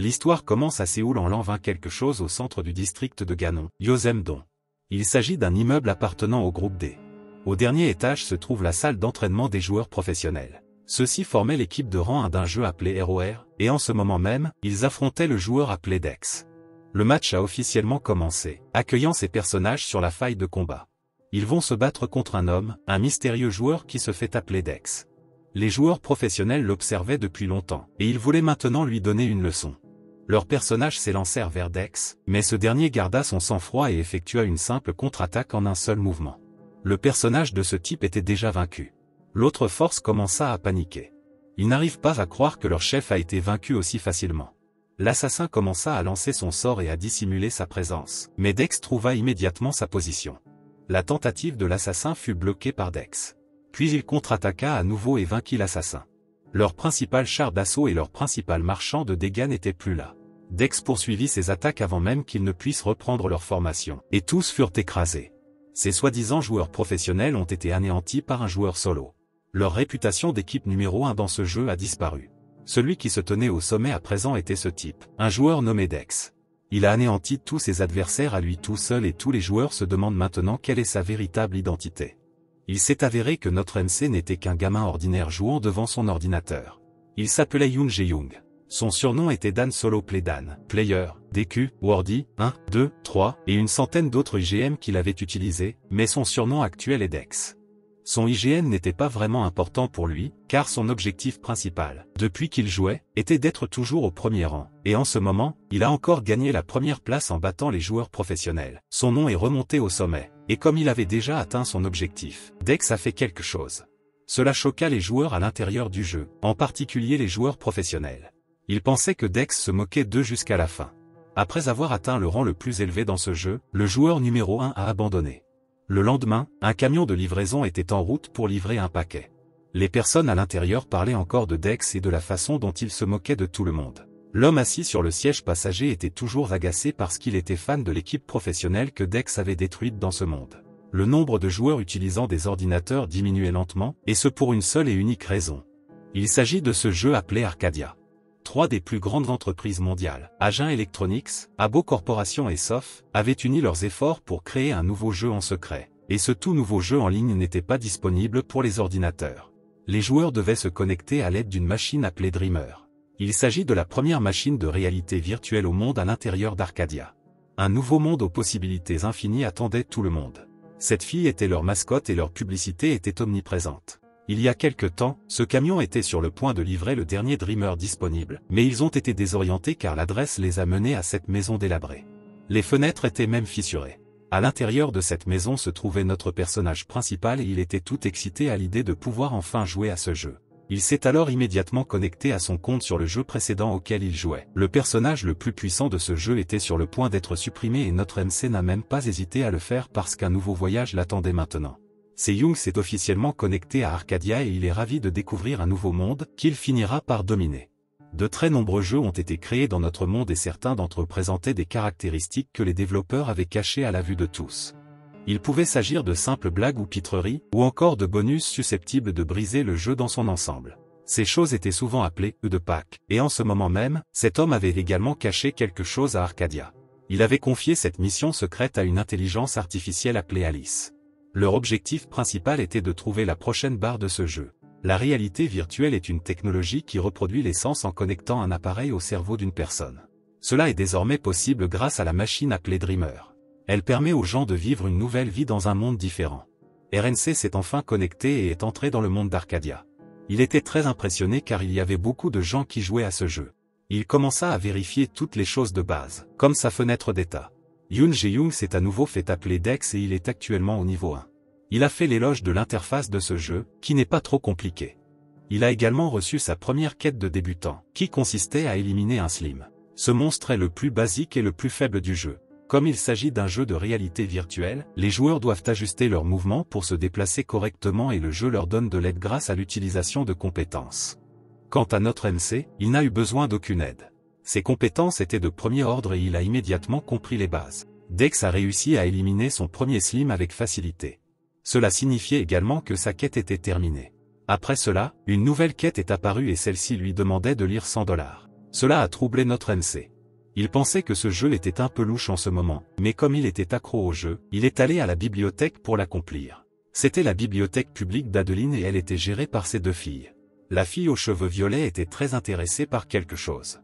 L'histoire commence à Séoul en l'an 20 quelque chose au centre du district de Ganon, Yosemdon. Il s'agit d'un immeuble appartenant au groupe D. Au dernier étage se trouve la salle d'entraînement des joueurs professionnels. Ceux-ci formaient l'équipe de rang 1 d'un jeu appelé ROR, et en ce moment même, ils affrontaient le joueur appelé Dex. Le match a officiellement commencé, accueillant ces personnages sur la faille de combat. Ils vont se battre contre un homme, un mystérieux joueur qui se fait appeler Dex. Les joueurs professionnels l'observaient depuis longtemps, et ils voulaient maintenant lui donner une leçon leurs personnages s'élancèrent vers Dex, mais ce dernier garda son sang-froid et effectua une simple contre-attaque en un seul mouvement. Le personnage de ce type était déjà vaincu. L'autre force commença à paniquer. Ils n'arrivent pas à croire que leur chef a été vaincu aussi facilement. L'assassin commença à lancer son sort et à dissimuler sa présence, mais Dex trouva immédiatement sa position. La tentative de l'assassin fut bloquée par Dex. Puis il contre-attaqua à nouveau et vainquit l'assassin. Leur principal char d'assaut et leur principal marchand de dégâts n'étaient plus là. Dex poursuivit ses attaques avant même qu'ils ne puissent reprendre leur formation. Et tous furent écrasés. Ces soi-disant joueurs professionnels ont été anéantis par un joueur solo. Leur réputation d'équipe numéro 1 dans ce jeu a disparu. Celui qui se tenait au sommet à présent était ce type, un joueur nommé Dex. Il a anéanti tous ses adversaires à lui tout seul et tous les joueurs se demandent maintenant quelle est sa véritable identité. Il s'est avéré que notre MC n'était qu'un gamin ordinaire jouant devant son ordinateur. Il s'appelait Yoon Jae-young. Son surnom était Dan Solo Play Dan, Player, DQ, Wordy, 1, 2, 3 et une centaine d'autres IGM qu'il avait utilisés, mais son surnom actuel est Dex. Son IGN n'était pas vraiment important pour lui, car son objectif principal, depuis qu'il jouait, était d'être toujours au premier rang, et en ce moment, il a encore gagné la première place en battant les joueurs professionnels. Son nom est remonté au sommet, et comme il avait déjà atteint son objectif, Dex a fait quelque chose. Cela choqua les joueurs à l'intérieur du jeu, en particulier les joueurs professionnels. Il pensait que Dex se moquait d'eux jusqu'à la fin. Après avoir atteint le rang le plus élevé dans ce jeu, le joueur numéro 1 a abandonné. Le lendemain, un camion de livraison était en route pour livrer un paquet. Les personnes à l'intérieur parlaient encore de Dex et de la façon dont il se moquait de tout le monde. L'homme assis sur le siège passager était toujours agacé parce qu'il était fan de l'équipe professionnelle que Dex avait détruite dans ce monde. Le nombre de joueurs utilisant des ordinateurs diminuait lentement, et ce pour une seule et unique raison. Il s'agit de ce jeu appelé Arcadia trois des plus grandes entreprises mondiales, Agen Electronics, Abo Corporation et Sof, avaient uni leurs efforts pour créer un nouveau jeu en secret, et ce tout nouveau jeu en ligne n'était pas disponible pour les ordinateurs. Les joueurs devaient se connecter à l'aide d'une machine appelée Dreamer. Il s'agit de la première machine de réalité virtuelle au monde à l'intérieur d'Arcadia. Un nouveau monde aux possibilités infinies attendait tout le monde. Cette fille était leur mascotte et leur publicité était omniprésente. Il y a quelque temps, ce camion était sur le point de livrer le dernier Dreamer disponible, mais ils ont été désorientés car l'adresse les a menés à cette maison délabrée. Les fenêtres étaient même fissurées. À l'intérieur de cette maison se trouvait notre personnage principal et il était tout excité à l'idée de pouvoir enfin jouer à ce jeu. Il s'est alors immédiatement connecté à son compte sur le jeu précédent auquel il jouait. Le personnage le plus puissant de ce jeu était sur le point d'être supprimé et notre MC n'a même pas hésité à le faire parce qu'un nouveau voyage l'attendait maintenant. Young s'est officiellement connecté à Arcadia et il est ravi de découvrir un nouveau monde qu'il finira par dominer. De très nombreux jeux ont été créés dans notre monde et certains d'entre eux présentaient des caractéristiques que les développeurs avaient cachées à la vue de tous. Il pouvait s'agir de simples blagues ou pitreries, ou encore de bonus susceptibles de briser le jeu dans son ensemble. Ces choses étaient souvent appelées «« de Pâques », et en ce moment même, cet homme avait également caché quelque chose à Arcadia. Il avait confié cette mission secrète à une intelligence artificielle appelée Alice. Leur objectif principal était de trouver la prochaine barre de ce jeu. La réalité virtuelle est une technologie qui reproduit l'essence en connectant un appareil au cerveau d'une personne. Cela est désormais possible grâce à la machine appelée Dreamer. Elle permet aux gens de vivre une nouvelle vie dans un monde différent. RNC s'est enfin connecté et est entré dans le monde d'Arcadia. Il était très impressionné car il y avait beaucoup de gens qui jouaient à ce jeu. Il commença à vérifier toutes les choses de base, comme sa fenêtre d'état. Yoon jae s'est à nouveau fait appeler Dex et il est actuellement au niveau 1. Il a fait l'éloge de l'interface de ce jeu, qui n'est pas trop compliqué. Il a également reçu sa première quête de débutant, qui consistait à éliminer un slim. Ce monstre est le plus basique et le plus faible du jeu. Comme il s'agit d'un jeu de réalité virtuelle, les joueurs doivent ajuster leurs mouvements pour se déplacer correctement et le jeu leur donne de l'aide grâce à l'utilisation de compétences. Quant à notre MC, il n'a eu besoin d'aucune aide. Ses compétences étaient de premier ordre et il a immédiatement compris les bases. Dex a réussi à éliminer son premier slim avec facilité. Cela signifiait également que sa quête était terminée. Après cela, une nouvelle quête est apparue et celle-ci lui demandait de lire 100 dollars. Cela a troublé notre MC. Il pensait que ce jeu était un peu louche en ce moment, mais comme il était accro au jeu, il est allé à la bibliothèque pour l'accomplir. C'était la bibliothèque publique d'Adeline et elle était gérée par ses deux filles. La fille aux cheveux violets était très intéressée par quelque chose.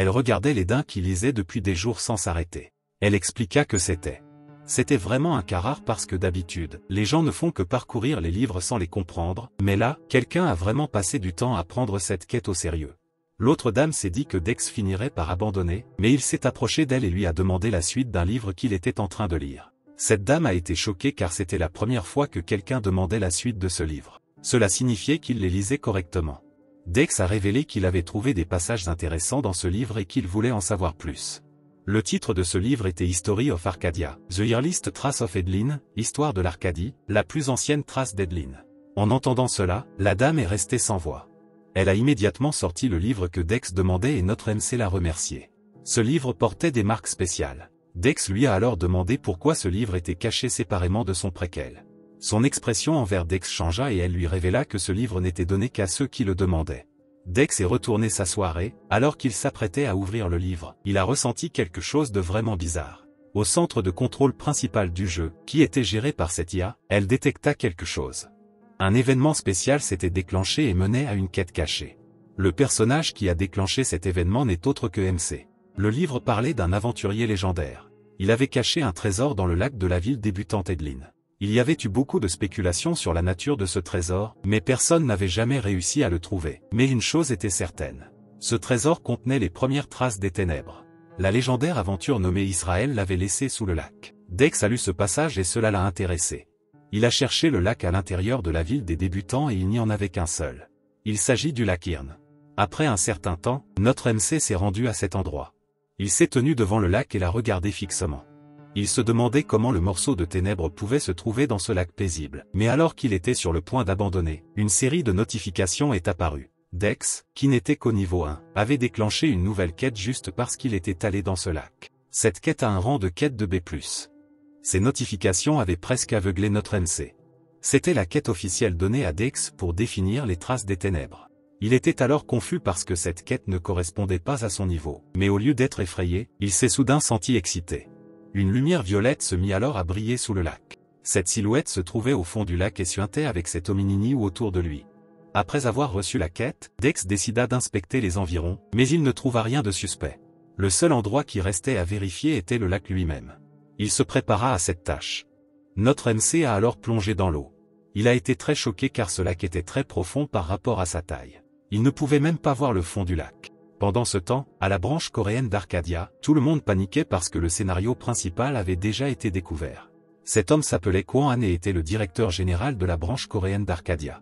Elle regardait les daims qui lisaient depuis des jours sans s'arrêter. Elle expliqua que c'était. C'était vraiment un cas rare parce que d'habitude, les gens ne font que parcourir les livres sans les comprendre, mais là, quelqu'un a vraiment passé du temps à prendre cette quête au sérieux. L'autre dame s'est dit que Dex finirait par abandonner, mais il s'est approché d'elle et lui a demandé la suite d'un livre qu'il était en train de lire. Cette dame a été choquée car c'était la première fois que quelqu'un demandait la suite de ce livre. Cela signifiait qu'il les lisait correctement. Dex a révélé qu'il avait trouvé des passages intéressants dans ce livre et qu'il voulait en savoir plus. Le titre de ce livre était History of Arcadia, The Earliest Trace of Edlin, Histoire de l'Arcadie, la plus ancienne trace d'Edlin. En entendant cela, la dame est restée sans voix. Elle a immédiatement sorti le livre que Dex demandait et notre MC l'a remercié. Ce livre portait des marques spéciales. Dex lui a alors demandé pourquoi ce livre était caché séparément de son préquel. Son expression envers Dex changea et elle lui révéla que ce livre n'était donné qu'à ceux qui le demandaient. Dex est retourné sa soirée, alors qu'il s'apprêtait à ouvrir le livre, il a ressenti quelque chose de vraiment bizarre. Au centre de contrôle principal du jeu, qui était géré par cette IA, elle détecta quelque chose. Un événement spécial s'était déclenché et menait à une quête cachée. Le personnage qui a déclenché cet événement n'est autre que MC. Le livre parlait d'un aventurier légendaire. Il avait caché un trésor dans le lac de la ville débutante Edlin il y avait eu beaucoup de spéculations sur la nature de ce trésor, mais personne n'avait jamais réussi à le trouver. Mais une chose était certaine. Ce trésor contenait les premières traces des ténèbres. La légendaire aventure nommée Israël l'avait laissé sous le lac. Dex a lu ce passage et cela l'a intéressé. Il a cherché le lac à l'intérieur de la ville des débutants et il n'y en avait qu'un seul. Il s'agit du lac Irn. Après un certain temps, notre MC s'est rendu à cet endroit. Il s'est tenu devant le lac et l'a regardé fixement il se demandait comment le morceau de ténèbres pouvait se trouver dans ce lac paisible. Mais alors qu'il était sur le point d'abandonner, une série de notifications est apparue. Dex, qui n'était qu'au niveau 1, avait déclenché une nouvelle quête juste parce qu'il était allé dans ce lac. Cette quête a un rang de quête de B+. Ces notifications avaient presque aveuglé notre MC. C'était la quête officielle donnée à Dex pour définir les traces des ténèbres. Il était alors confus parce que cette quête ne correspondait pas à son niveau, mais au lieu d'être effrayé, il s'est soudain senti excité. Une lumière violette se mit alors à briller sous le lac. Cette silhouette se trouvait au fond du lac et suintait avec cet hominini ou autour de lui. Après avoir reçu la quête, Dex décida d'inspecter les environs, mais il ne trouva rien de suspect. Le seul endroit qui restait à vérifier était le lac lui-même. Il se prépara à cette tâche. Notre MC a alors plongé dans l'eau. Il a été très choqué car ce lac était très profond par rapport à sa taille. Il ne pouvait même pas voir le fond du lac. Pendant ce temps, à la branche coréenne d'Arcadia, tout le monde paniquait parce que le scénario principal avait déjà été découvert. Cet homme s'appelait Kwan et était le directeur général de la branche coréenne d'Arcadia.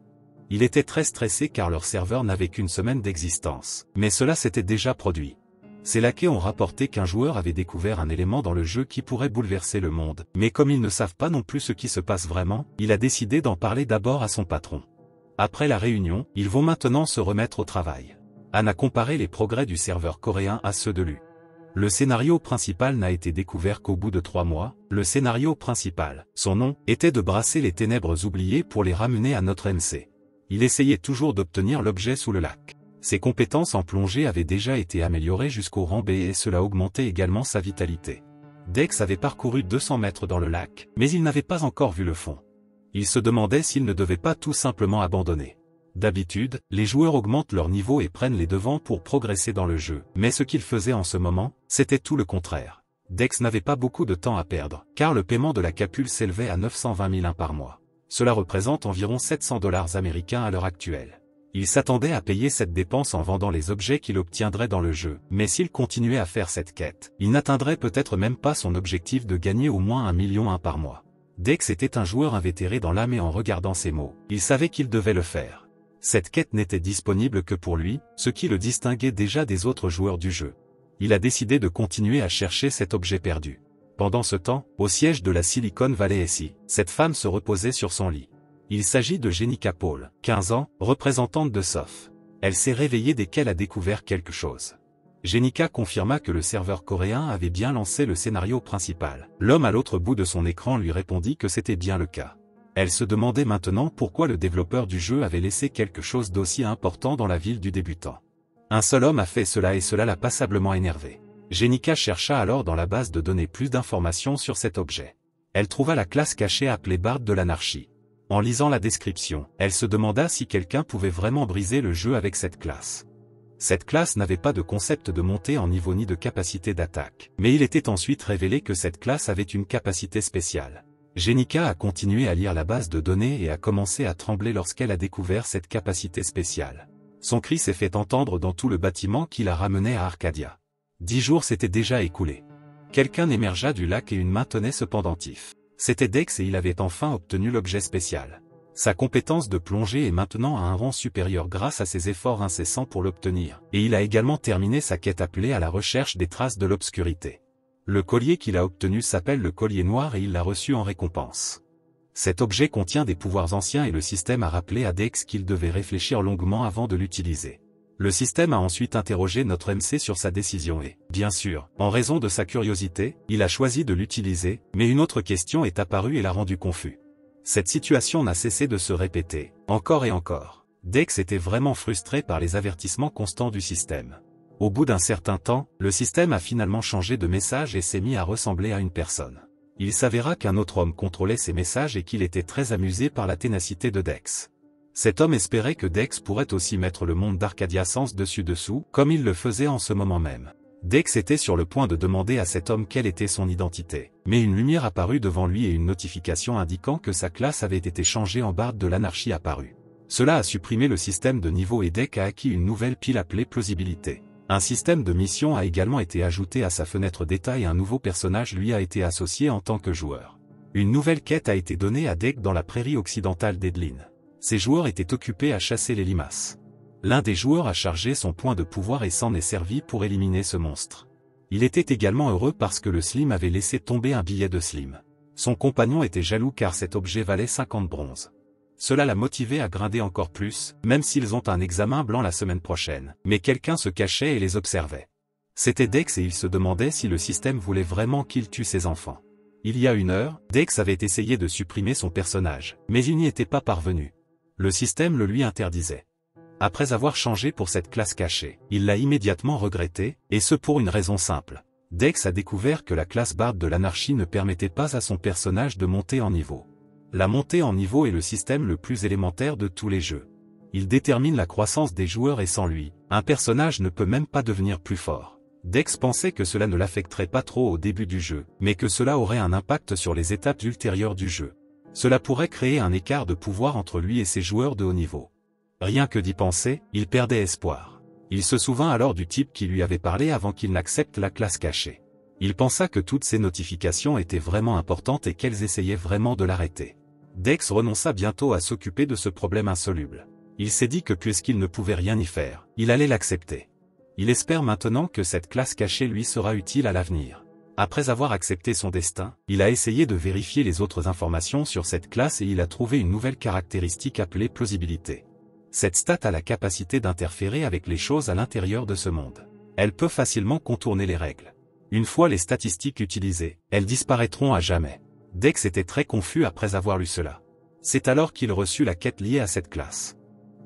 Il était très stressé car leur serveur n'avait qu'une semaine d'existence. Mais cela s'était déjà produit. Ces laquais ont rapporté qu'un joueur avait découvert un élément dans le jeu qui pourrait bouleverser le monde, mais comme ils ne savent pas non plus ce qui se passe vraiment, il a décidé d'en parler d'abord à son patron. Après la réunion, ils vont maintenant se remettre au travail. Anne a comparé les progrès du serveur coréen à ceux de lui. Le scénario principal n'a été découvert qu'au bout de trois mois, le scénario principal, son nom, était de brasser les ténèbres oubliées pour les ramener à notre MC. Il essayait toujours d'obtenir l'objet sous le lac. Ses compétences en plongée avaient déjà été améliorées jusqu'au rang B et cela augmentait également sa vitalité. Dex avait parcouru 200 mètres dans le lac, mais il n'avait pas encore vu le fond. Il se demandait s'il ne devait pas tout simplement abandonner. D'habitude, les joueurs augmentent leur niveau et prennent les devants pour progresser dans le jeu. Mais ce qu'ils faisaient en ce moment, c'était tout le contraire. Dex n'avait pas beaucoup de temps à perdre, car le paiement de la capule s'élevait à 920 000 1 par mois. Cela représente environ 700 dollars américains à l'heure actuelle. Il s'attendait à payer cette dépense en vendant les objets qu'il obtiendrait dans le jeu, mais s'il continuait à faire cette quête, il n'atteindrait peut-être même pas son objectif de gagner au moins un million un par mois. Dex était un joueur invétéré dans l'âme et en regardant ses mots, il savait qu'il devait le faire cette quête n'était disponible que pour lui, ce qui le distinguait déjà des autres joueurs du jeu. Il a décidé de continuer à chercher cet objet perdu. Pendant ce temps, au siège de la Silicon Valley SI, cette femme se reposait sur son lit. Il s'agit de Jenica Paul, 15 ans, représentante de SOF. Elle s'est réveillée dès qu'elle a découvert quelque chose. Jenica confirma que le serveur coréen avait bien lancé le scénario principal. L'homme à l'autre bout de son écran lui répondit que c'était bien le cas. Elle se demandait maintenant pourquoi le développeur du jeu avait laissé quelque chose d'aussi important dans la ville du débutant. Un seul homme a fait cela et cela l'a passablement énervé. Jenica chercha alors dans la base de données plus d'informations sur cet objet. Elle trouva la classe cachée appelée Bard de l'anarchie. En lisant la description, elle se demanda si quelqu'un pouvait vraiment briser le jeu avec cette classe. Cette classe n'avait pas de concept de montée en niveau ni de capacité d'attaque, mais il était ensuite révélé que cette classe avait une capacité spéciale. Jenica a continué à lire la base de données et a commencé à trembler lorsqu'elle a découvert cette capacité spéciale. Son cri s'est fait entendre dans tout le bâtiment qui la ramenait à Arcadia. Dix jours s'étaient déjà écoulés. Quelqu'un émergea du lac et une main tenait ce pendentif. C'était Dex et il avait enfin obtenu l'objet spécial. Sa compétence de plongée est maintenant à un rang supérieur grâce à ses efforts incessants pour l'obtenir, et il a également terminé sa quête appelée à la recherche des traces de l'obscurité. Le collier qu'il a obtenu s'appelle le collier noir et il l'a reçu en récompense. Cet objet contient des pouvoirs anciens et le système a rappelé à Dex qu'il devait réfléchir longuement avant de l'utiliser. Le système a ensuite interrogé notre MC sur sa décision et, bien sûr, en raison de sa curiosité, il a choisi de l'utiliser, mais une autre question est apparue et l'a rendu confus. Cette situation n'a cessé de se répéter, encore et encore. Dex était vraiment frustré par les avertissements constants du système. Au bout d'un certain temps, le système a finalement changé de message et s'est mis à ressembler à une personne. Il s'avéra qu'un autre homme contrôlait ses messages et qu'il était très amusé par la ténacité de Dex. Cet homme espérait que Dex pourrait aussi mettre le monde d'Arcadia Sens dessus-dessous, comme il le faisait en ce moment même. Dex était sur le point de demander à cet homme quelle était son identité, mais une lumière apparut devant lui et une notification indiquant que sa classe avait été changée en barde de l'anarchie apparut. Cela a supprimé le système de niveau et Dex a acquis une nouvelle pile appelée plausibilité. Un système de mission a également été ajouté à sa fenêtre et un nouveau personnage lui a été associé en tant que joueur. Une nouvelle quête a été donnée à Deck dans la prairie occidentale d'Edlin. Ses joueurs étaient occupés à chasser les limaces. L'un des joueurs a chargé son point de pouvoir et s'en est servi pour éliminer ce monstre. Il était également heureux parce que le Slim avait laissé tomber un billet de Slim. Son compagnon était jaloux car cet objet valait 50 bronzes. Cela l'a motivé à grinder encore plus, même s'ils ont un examen blanc la semaine prochaine. Mais quelqu'un se cachait et les observait. C'était Dex et il se demandait si le système voulait vraiment qu'il tue ses enfants. Il y a une heure, Dex avait essayé de supprimer son personnage, mais il n'y était pas parvenu. Le système le lui interdisait. Après avoir changé pour cette classe cachée, il l'a immédiatement regretté, et ce pour une raison simple. Dex a découvert que la classe barde de l'anarchie ne permettait pas à son personnage de monter en niveau. La montée en niveau est le système le plus élémentaire de tous les jeux. Il détermine la croissance des joueurs et sans lui, un personnage ne peut même pas devenir plus fort. Dex pensait que cela ne l'affecterait pas trop au début du jeu, mais que cela aurait un impact sur les étapes ultérieures du jeu. Cela pourrait créer un écart de pouvoir entre lui et ses joueurs de haut niveau. Rien que d'y penser, il perdait espoir. Il se souvint alors du type qui lui avait parlé avant qu'il n'accepte la classe cachée. Il pensa que toutes ces notifications étaient vraiment importantes et qu'elles essayaient vraiment de l'arrêter. Dex renonça bientôt à s'occuper de ce problème insoluble. Il s'est dit que puisqu'il ne pouvait rien y faire, il allait l'accepter. Il espère maintenant que cette classe cachée lui sera utile à l'avenir. Après avoir accepté son destin, il a essayé de vérifier les autres informations sur cette classe et il a trouvé une nouvelle caractéristique appelée plausibilité. Cette stat a la capacité d'interférer avec les choses à l'intérieur de ce monde. Elle peut facilement contourner les règles. Une fois les statistiques utilisées, elles disparaîtront à jamais. Dex était très confus après avoir lu cela. C'est alors qu'il reçut la quête liée à cette classe.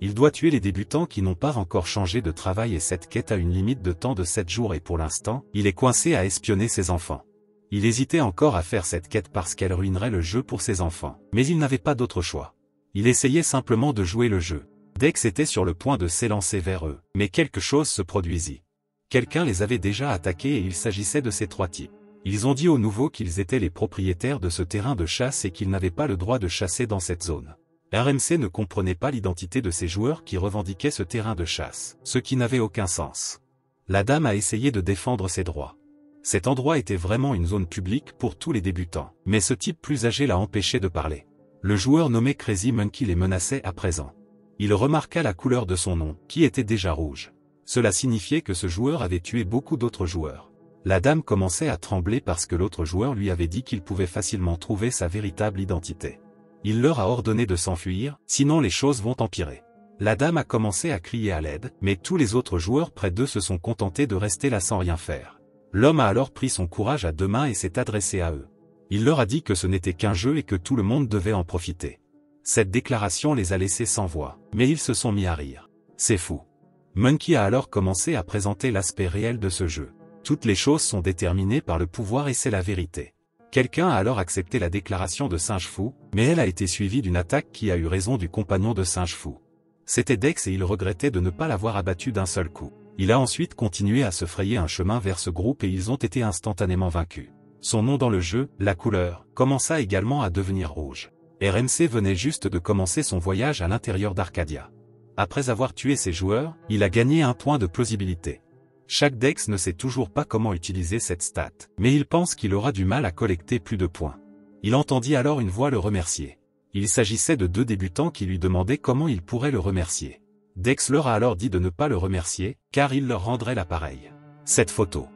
Il doit tuer les débutants qui n'ont pas encore changé de travail et cette quête a une limite de temps de 7 jours et pour l'instant, il est coincé à espionner ses enfants. Il hésitait encore à faire cette quête parce qu'elle ruinerait le jeu pour ses enfants, mais il n'avait pas d'autre choix. Il essayait simplement de jouer le jeu. Dex était sur le point de s'élancer vers eux, mais quelque chose se produisit. Quelqu'un les avait déjà attaqués et il s'agissait de ces trois types. Ils ont dit au nouveau qu'ils étaient les propriétaires de ce terrain de chasse et qu'ils n'avaient pas le droit de chasser dans cette zone. RMC ne comprenait pas l'identité de ces joueurs qui revendiquaient ce terrain de chasse, ce qui n'avait aucun sens. La dame a essayé de défendre ses droits. Cet endroit était vraiment une zone publique pour tous les débutants, mais ce type plus âgé l'a empêché de parler. Le joueur nommé Crazy Monkey les menaçait à présent. Il remarqua la couleur de son nom, qui était déjà rouge. Cela signifiait que ce joueur avait tué beaucoup d'autres joueurs. La dame commençait à trembler parce que l'autre joueur lui avait dit qu'il pouvait facilement trouver sa véritable identité. Il leur a ordonné de s'enfuir, sinon les choses vont empirer. La dame a commencé à crier à l'aide, mais tous les autres joueurs près d'eux se sont contentés de rester là sans rien faire. L'homme a alors pris son courage à deux mains et s'est adressé à eux. Il leur a dit que ce n'était qu'un jeu et que tout le monde devait en profiter. Cette déclaration les a laissés sans voix, mais ils se sont mis à rire. C'est fou. Monkey a alors commencé à présenter l'aspect réel de ce jeu. Toutes les choses sont déterminées par le pouvoir et c'est la vérité. Quelqu'un a alors accepté la déclaration de Singe Fou, mais elle a été suivie d'une attaque qui a eu raison du compagnon de Singe Fou. C'était Dex et il regrettait de ne pas l'avoir abattu d'un seul coup. Il a ensuite continué à se frayer un chemin vers ce groupe et ils ont été instantanément vaincus. Son nom dans le jeu, la couleur, commença également à devenir rouge. RMC venait juste de commencer son voyage à l'intérieur d'Arcadia. Après avoir tué ses joueurs, il a gagné un point de plausibilité. Chaque Dex ne sait toujours pas comment utiliser cette stat, mais il pense qu'il aura du mal à collecter plus de points. Il entendit alors une voix le remercier. Il s'agissait de deux débutants qui lui demandaient comment il pourrait le remercier. Dex leur a alors dit de ne pas le remercier, car il leur rendrait l'appareil. Cette photo.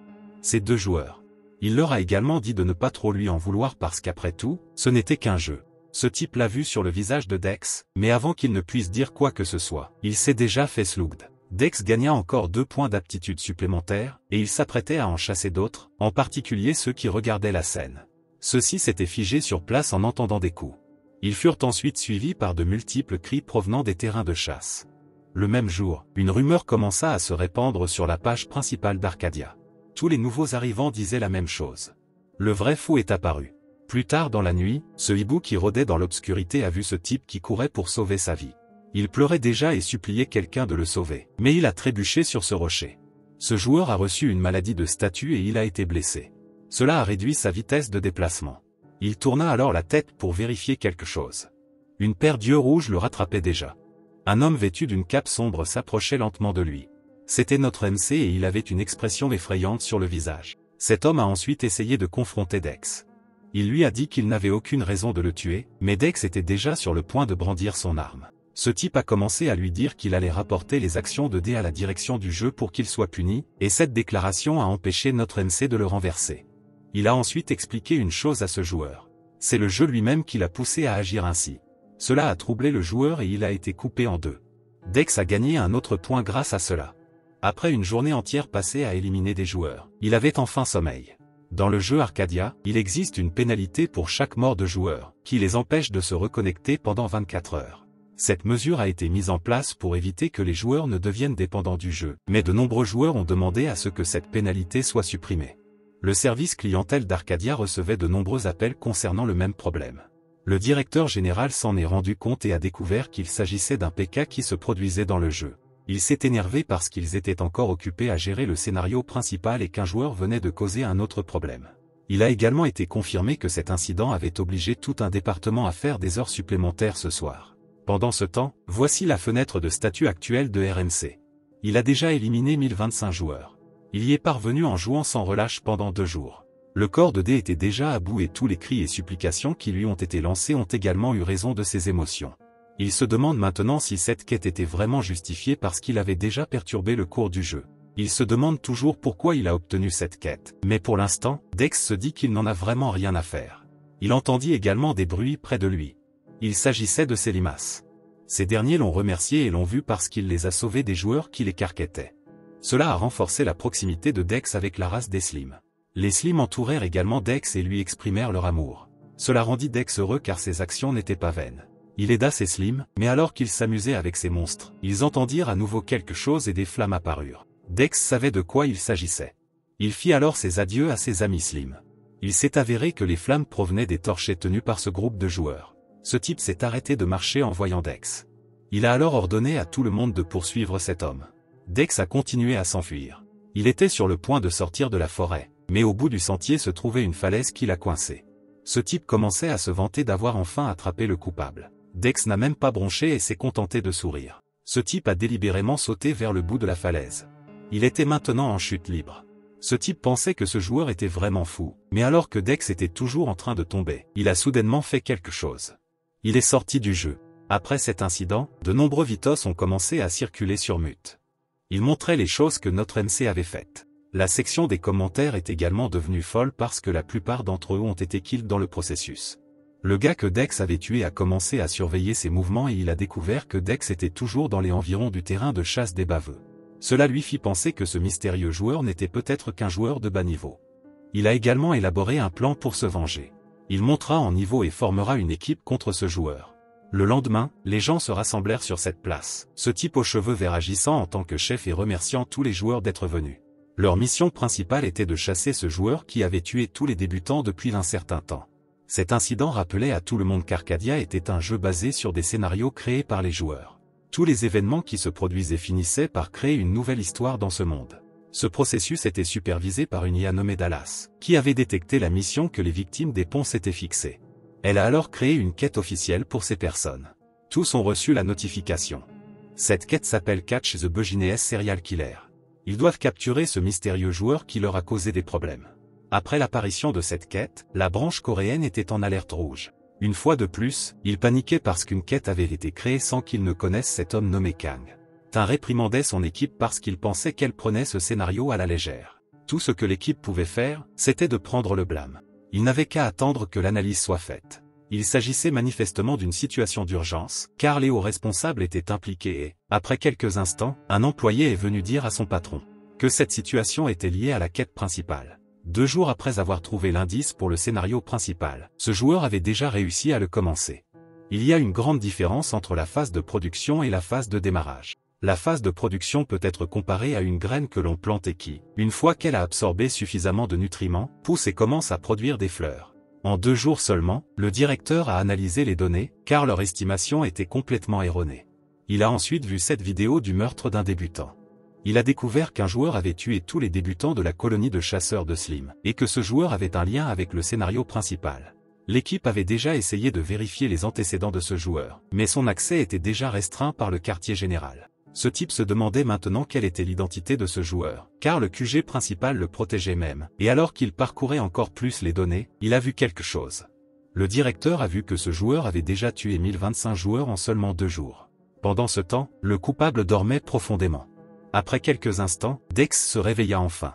Ces deux joueurs. Il leur a également dit de ne pas trop lui en vouloir parce qu'après tout, ce n'était qu'un jeu ce type l'a vu sur le visage de Dex, mais avant qu'il ne puisse dire quoi que ce soit, il s'est déjà fait slugged. Dex gagna encore deux points d'aptitude supplémentaires, et il s'apprêtait à en chasser d'autres, en particulier ceux qui regardaient la scène. Ceux-ci s'étaient figés sur place en entendant des coups. Ils furent ensuite suivis par de multiples cris provenant des terrains de chasse. Le même jour, une rumeur commença à se répandre sur la page principale d'Arcadia. Tous les nouveaux arrivants disaient la même chose. Le vrai fou est apparu. Plus tard dans la nuit, ce hibou qui rôdait dans l'obscurité a vu ce type qui courait pour sauver sa vie. Il pleurait déjà et suppliait quelqu'un de le sauver. Mais il a trébuché sur ce rocher. Ce joueur a reçu une maladie de statue et il a été blessé. Cela a réduit sa vitesse de déplacement. Il tourna alors la tête pour vérifier quelque chose. Une paire d'yeux rouges le rattrapait déjà. Un homme vêtu d'une cape sombre s'approchait lentement de lui. C'était notre MC et il avait une expression effrayante sur le visage. Cet homme a ensuite essayé de confronter Dex il lui a dit qu'il n'avait aucune raison de le tuer, mais Dex était déjà sur le point de brandir son arme. Ce type a commencé à lui dire qu'il allait rapporter les actions de D à la direction du jeu pour qu'il soit puni, et cette déclaration a empêché notre MC de le renverser. Il a ensuite expliqué une chose à ce joueur. C'est le jeu lui-même qui l'a poussé à agir ainsi. Cela a troublé le joueur et il a été coupé en deux. Dex a gagné un autre point grâce à cela. Après une journée entière passée à éliminer des joueurs, il avait enfin sommeil. Dans le jeu Arcadia, il existe une pénalité pour chaque mort de joueur, qui les empêche de se reconnecter pendant 24 heures. Cette mesure a été mise en place pour éviter que les joueurs ne deviennent dépendants du jeu, mais de nombreux joueurs ont demandé à ce que cette pénalité soit supprimée. Le service clientèle d'Arcadia recevait de nombreux appels concernant le même problème. Le directeur général s'en est rendu compte et a découvert qu'il s'agissait d'un PK qui se produisait dans le jeu il s'est énervé parce qu'ils étaient encore occupés à gérer le scénario principal et qu'un joueur venait de causer un autre problème. Il a également été confirmé que cet incident avait obligé tout un département à faire des heures supplémentaires ce soir. Pendant ce temps, voici la fenêtre de statut actuelle de RMC. Il a déjà éliminé 1025 joueurs. Il y est parvenu en jouant sans relâche pendant deux jours. Le corps de D était déjà à bout et tous les cris et supplications qui lui ont été lancés ont également eu raison de ses émotions. Il se demande maintenant si cette quête était vraiment justifiée parce qu'il avait déjà perturbé le cours du jeu. Il se demande toujours pourquoi il a obtenu cette quête. Mais pour l'instant, Dex se dit qu'il n'en a vraiment rien à faire. Il entendit également des bruits près de lui. Il s'agissait de ses limaces. Ces derniers l'ont remercié et l'ont vu parce qu'il les a sauvés des joueurs qui les carquetaient. Cela a renforcé la proximité de Dex avec la race des Slims. Les Slims entourèrent également Dex et lui exprimèrent leur amour. Cela rendit Dex heureux car ses actions n'étaient pas vaines. Il aida ses slims, mais alors qu'ils s'amusaient avec ces monstres, ils entendirent à nouveau quelque chose et des flammes apparurent. Dex savait de quoi il s'agissait. Il fit alors ses adieux à ses amis slims. Il s'est avéré que les flammes provenaient des torches tenues par ce groupe de joueurs. Ce type s'est arrêté de marcher en voyant Dex. Il a alors ordonné à tout le monde de poursuivre cet homme. Dex a continué à s'enfuir. Il était sur le point de sortir de la forêt, mais au bout du sentier se trouvait une falaise qui l'a coincé. Ce type commençait à se vanter d'avoir enfin attrapé le coupable. Dex n'a même pas bronché et s'est contenté de sourire. Ce type a délibérément sauté vers le bout de la falaise. Il était maintenant en chute libre. Ce type pensait que ce joueur était vraiment fou, mais alors que Dex était toujours en train de tomber, il a soudainement fait quelque chose. Il est sorti du jeu. Après cet incident, de nombreux Vitos ont commencé à circuler sur Mute. Ils montraient les choses que notre MC avait faites. La section des commentaires est également devenue folle parce que la plupart d'entre eux ont été kills dans le processus. Le gars que Dex avait tué a commencé à surveiller ses mouvements et il a découvert que Dex était toujours dans les environs du terrain de chasse des baveux. Cela lui fit penser que ce mystérieux joueur n'était peut-être qu'un joueur de bas niveau. Il a également élaboré un plan pour se venger. Il montera en niveau et formera une équipe contre ce joueur. Le lendemain, les gens se rassemblèrent sur cette place, ce type aux cheveux verts agissant en tant que chef et remerciant tous les joueurs d'être venus. Leur mission principale était de chasser ce joueur qui avait tué tous les débutants depuis un certain temps. Cet incident rappelait à tout le monde qu'Arcadia était un jeu basé sur des scénarios créés par les joueurs. Tous les événements qui se produisaient finissaient par créer une nouvelle histoire dans ce monde. Ce processus était supervisé par une IA nommée Dallas, qui avait détecté la mission que les victimes des ponts s'étaient fixées. Elle a alors créé une quête officielle pour ces personnes. Tous ont reçu la notification. Cette quête s'appelle Catch the S. Serial Killer. Ils doivent capturer ce mystérieux joueur qui leur a causé des problèmes. Après l'apparition de cette quête, la branche coréenne était en alerte rouge. Une fois de plus, il paniquait parce qu'une quête avait été créée sans qu'il ne connaisse cet homme nommé Kang. Tin réprimandait son équipe parce qu'il pensait qu'elle prenait ce scénario à la légère. Tout ce que l'équipe pouvait faire, c'était de prendre le blâme. Il n'avait qu'à attendre que l'analyse soit faite. Il s'agissait manifestement d'une situation d'urgence, car les hauts responsables étaient impliqués et, après quelques instants, un employé est venu dire à son patron que cette situation était liée à la quête principale deux jours après avoir trouvé l'indice pour le scénario principal. Ce joueur avait déjà réussi à le commencer. Il y a une grande différence entre la phase de production et la phase de démarrage. La phase de production peut être comparée à une graine que l'on plante et qui, une fois qu'elle a absorbé suffisamment de nutriments, pousse et commence à produire des fleurs. En deux jours seulement, le directeur a analysé les données, car leur estimation était complètement erronée. Il a ensuite vu cette vidéo du meurtre d'un débutant il a découvert qu'un joueur avait tué tous les débutants de la colonie de chasseurs de Slim, et que ce joueur avait un lien avec le scénario principal. L'équipe avait déjà essayé de vérifier les antécédents de ce joueur, mais son accès était déjà restreint par le quartier général. Ce type se demandait maintenant quelle était l'identité de ce joueur, car le QG principal le protégeait même, et alors qu'il parcourait encore plus les données, il a vu quelque chose. Le directeur a vu que ce joueur avait déjà tué 1025 joueurs en seulement deux jours. Pendant ce temps, le coupable dormait profondément. Après quelques instants, Dex se réveilla enfin.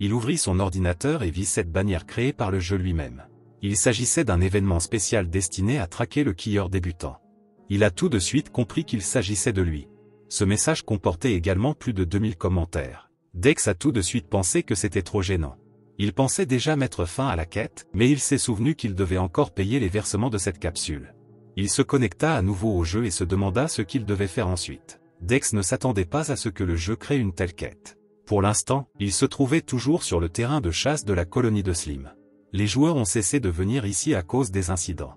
Il ouvrit son ordinateur et vit cette bannière créée par le jeu lui-même. Il s'agissait d'un événement spécial destiné à traquer le killer débutant. Il a tout de suite compris qu'il s'agissait de lui. Ce message comportait également plus de 2000 commentaires. Dex a tout de suite pensé que c'était trop gênant. Il pensait déjà mettre fin à la quête, mais il s'est souvenu qu'il devait encore payer les versements de cette capsule. Il se connecta à nouveau au jeu et se demanda ce qu'il devait faire ensuite. Dex ne s'attendait pas à ce que le jeu crée une telle quête. Pour l'instant, il se trouvait toujours sur le terrain de chasse de la colonie de Slim. Les joueurs ont cessé de venir ici à cause des incidents.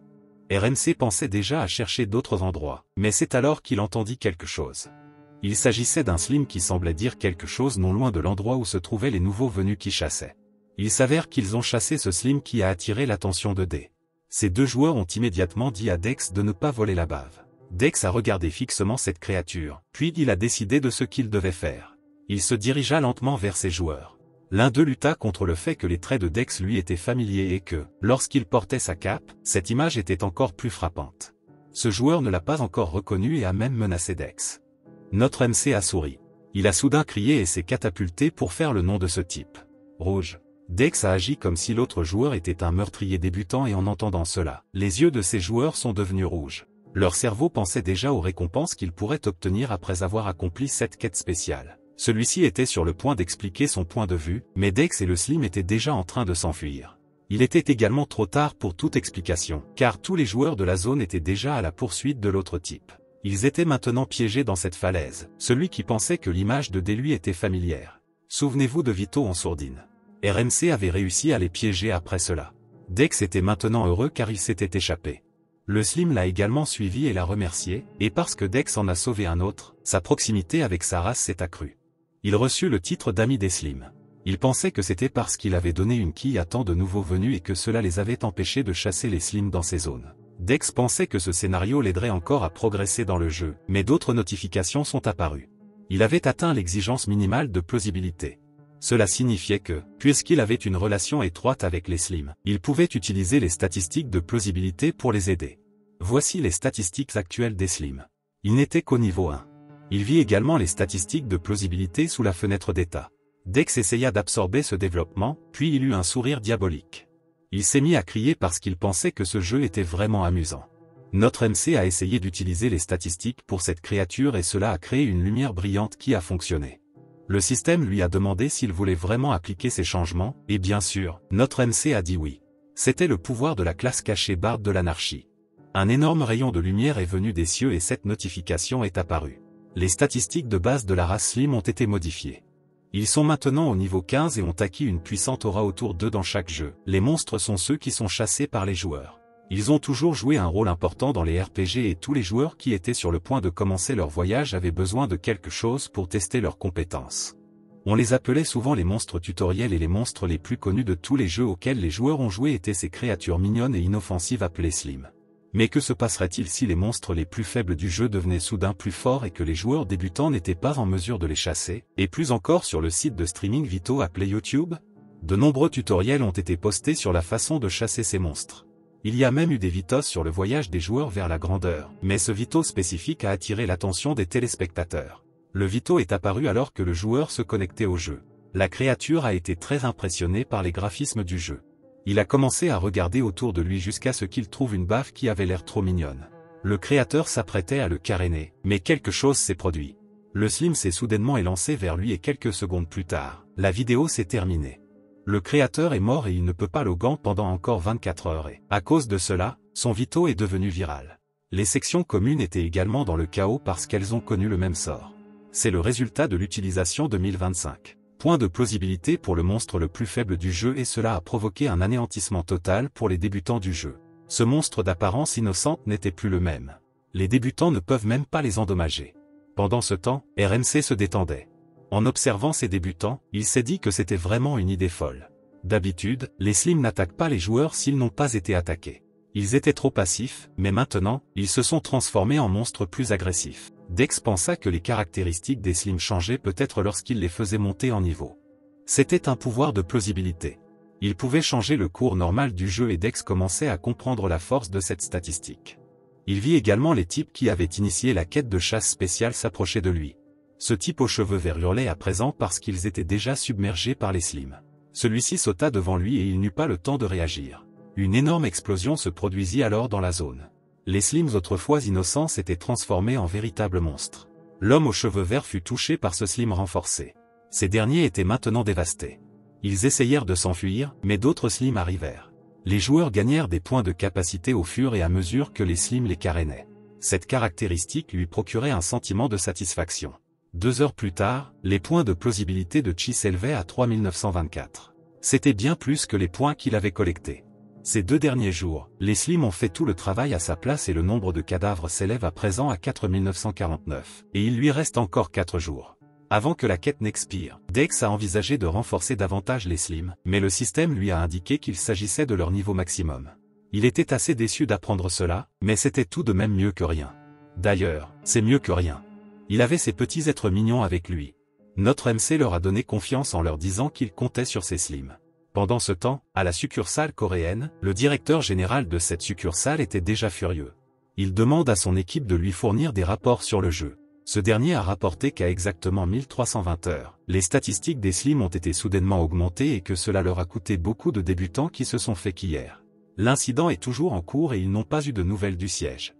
RMC pensait déjà à chercher d'autres endroits, mais c'est alors qu'il entendit quelque chose. Il s'agissait d'un Slim qui semblait dire quelque chose non loin de l'endroit où se trouvaient les nouveaux venus qui chassaient. Il s'avère qu'ils ont chassé ce Slim qui a attiré l'attention de Dex. Ces deux joueurs ont immédiatement dit à Dex de ne pas voler la bave. Dex a regardé fixement cette créature, puis il a décidé de ce qu'il devait faire. Il se dirigea lentement vers ses joueurs. L'un d'eux lutta contre le fait que les traits de Dex lui étaient familiers et que, lorsqu'il portait sa cape, cette image était encore plus frappante. Ce joueur ne l'a pas encore reconnu et a même menacé Dex. Notre MC a souri. Il a soudain crié et s'est catapulté pour faire le nom de ce type. Rouge. Dex a agi comme si l'autre joueur était un meurtrier débutant et en entendant cela, les yeux de ses joueurs sont devenus rouges. Leur cerveau pensait déjà aux récompenses qu'ils pourraient obtenir après avoir accompli cette quête spéciale. Celui-ci était sur le point d'expliquer son point de vue, mais Dex et le Slim étaient déjà en train de s'enfuir. Il était également trop tard pour toute explication, car tous les joueurs de la zone étaient déjà à la poursuite de l'autre type. Ils étaient maintenant piégés dans cette falaise, celui qui pensait que l'image de dé était familière. Souvenez-vous de Vito en sourdine. RMC avait réussi à les piéger après cela. Dex était maintenant heureux car il s'était échappé. Le Slim l'a également suivi et l'a remercié, et parce que Dex en a sauvé un autre, sa proximité avec sa race s'est accrue. Il reçut le titre d'ami des Slims. Il pensait que c'était parce qu'il avait donné une quille à tant de nouveaux venus et que cela les avait empêchés de chasser les Slims dans ces zones. Dex pensait que ce scénario l'aiderait encore à progresser dans le jeu, mais d'autres notifications sont apparues. Il avait atteint l'exigence minimale de plausibilité. Cela signifiait que, puisqu'il avait une relation étroite avec les Slim, il pouvait utiliser les statistiques de plausibilité pour les aider. Voici les statistiques actuelles des Slim. Il n'était qu'au niveau 1. Il vit également les statistiques de plausibilité sous la fenêtre d'État. Dex essaya d'absorber ce développement, puis il eut un sourire diabolique. Il s'est mis à crier parce qu'il pensait que ce jeu était vraiment amusant. Notre MC a essayé d'utiliser les statistiques pour cette créature et cela a créé une lumière brillante qui a fonctionné. Le système lui a demandé s'il voulait vraiment appliquer ces changements, et bien sûr, notre MC a dit oui. C'était le pouvoir de la classe cachée barde de l'anarchie. Un énorme rayon de lumière est venu des cieux et cette notification est apparue. Les statistiques de base de la race Slim ont été modifiées. Ils sont maintenant au niveau 15 et ont acquis une puissante aura autour d'eux dans chaque jeu. Les monstres sont ceux qui sont chassés par les joueurs ils ont toujours joué un rôle important dans les RPG et tous les joueurs qui étaient sur le point de commencer leur voyage avaient besoin de quelque chose pour tester leurs compétences. On les appelait souvent les monstres tutoriels et les monstres les plus connus de tous les jeux auxquels les joueurs ont joué étaient ces créatures mignonnes et inoffensives appelées Slim. Mais que se passerait-il si les monstres les plus faibles du jeu devenaient soudain plus forts et que les joueurs débutants n'étaient pas en mesure de les chasser Et plus encore sur le site de streaming Vito appelé YouTube, de nombreux tutoriels ont été postés sur la façon de chasser ces monstres. Il y a même eu des vitos sur le voyage des joueurs vers la grandeur, mais ce vito spécifique a attiré l'attention des téléspectateurs. Le vito est apparu alors que le joueur se connectait au jeu. La créature a été très impressionnée par les graphismes du jeu. Il a commencé à regarder autour de lui jusqu'à ce qu'il trouve une baffe qui avait l'air trop mignonne. Le créateur s'apprêtait à le caréner, mais quelque chose s'est produit. Le slim s'est soudainement élancé vers lui et quelques secondes plus tard, la vidéo s'est terminée. Le créateur est mort et il ne peut pas gant pendant encore 24 heures et, à cause de cela, son Vito est devenu viral. Les sections communes étaient également dans le chaos parce qu'elles ont connu le même sort. C'est le résultat de l'utilisation de Point de plausibilité pour le monstre le plus faible du jeu et cela a provoqué un anéantissement total pour les débutants du jeu. Ce monstre d'apparence innocente n'était plus le même. Les débutants ne peuvent même pas les endommager. Pendant ce temps, RMC se détendait. En observant ces débutants, il s'est dit que c'était vraiment une idée folle. D'habitude, les slims n'attaquent pas les joueurs s'ils n'ont pas été attaqués. Ils étaient trop passifs, mais maintenant, ils se sont transformés en monstres plus agressifs. Dex pensa que les caractéristiques des slims changeaient peut-être lorsqu'il les faisait monter en niveau. C'était un pouvoir de plausibilité. Il pouvait changer le cours normal du jeu et Dex commençait à comprendre la force de cette statistique. Il vit également les types qui avaient initié la quête de chasse spéciale s'approcher de lui ce type aux cheveux verts hurlait à présent parce qu'ils étaient déjà submergés par les slimes. Celui-ci sauta devant lui et il n'eut pas le temps de réagir. Une énorme explosion se produisit alors dans la zone. Les slims autrefois innocents s'étaient transformés en véritables monstres. L'homme aux cheveux verts fut touché par ce slim renforcé. Ces derniers étaient maintenant dévastés. Ils essayèrent de s'enfuir, mais d'autres slims arrivèrent. Les joueurs gagnèrent des points de capacité au fur et à mesure que les slims les carénaient. Cette caractéristique lui procurait un sentiment de satisfaction. Deux heures plus tard, les points de plausibilité de Chi s'élevaient à 3924. C'était bien plus que les points qu'il avait collectés. Ces deux derniers jours, les Slims ont fait tout le travail à sa place et le nombre de cadavres s'élève à présent à 4949, et il lui reste encore 4 jours. Avant que la quête n'expire, Dex a envisagé de renforcer davantage les Slims, mais le système lui a indiqué qu'il s'agissait de leur niveau maximum. Il était assez déçu d'apprendre cela, mais c'était tout de même mieux que rien. D'ailleurs, c'est mieux que rien. Il avait ses petits êtres mignons avec lui. Notre MC leur a donné confiance en leur disant qu'il comptait sur ses slims. Pendant ce temps, à la succursale coréenne, le directeur général de cette succursale était déjà furieux. Il demande à son équipe de lui fournir des rapports sur le jeu. Ce dernier a rapporté qu'à exactement 1320 heures, les statistiques des slims ont été soudainement augmentées et que cela leur a coûté beaucoup de débutants qui se sont fait qu'hier. L'incident est toujours en cours et ils n'ont pas eu de nouvelles du siège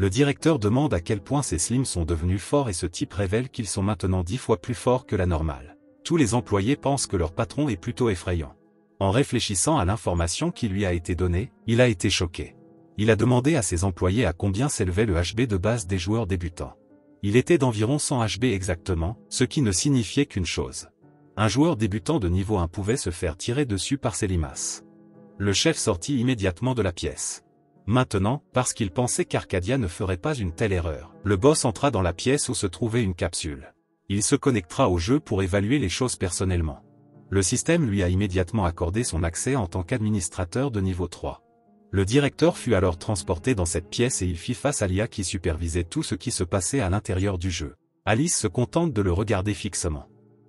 le directeur demande à quel point ces slims sont devenus forts et ce type révèle qu'ils sont maintenant dix fois plus forts que la normale. Tous les employés pensent que leur patron est plutôt effrayant. En réfléchissant à l'information qui lui a été donnée, il a été choqué. Il a demandé à ses employés à combien s'élevait le HB de base des joueurs débutants. Il était d'environ 100 HB exactement, ce qui ne signifiait qu'une chose. Un joueur débutant de niveau 1 pouvait se faire tirer dessus par ses limaces. Le chef sortit immédiatement de la pièce maintenant, parce qu'il pensait qu'Arcadia ne ferait pas une telle erreur. Le boss entra dans la pièce où se trouvait une capsule. Il se connectera au jeu pour évaluer les choses personnellement. Le système lui a immédiatement accordé son accès en tant qu'administrateur de niveau 3. Le directeur fut alors transporté dans cette pièce et il fit face à l'IA qui supervisait tout ce qui se passait à l'intérieur du jeu. Alice se contente de le regarder fixement.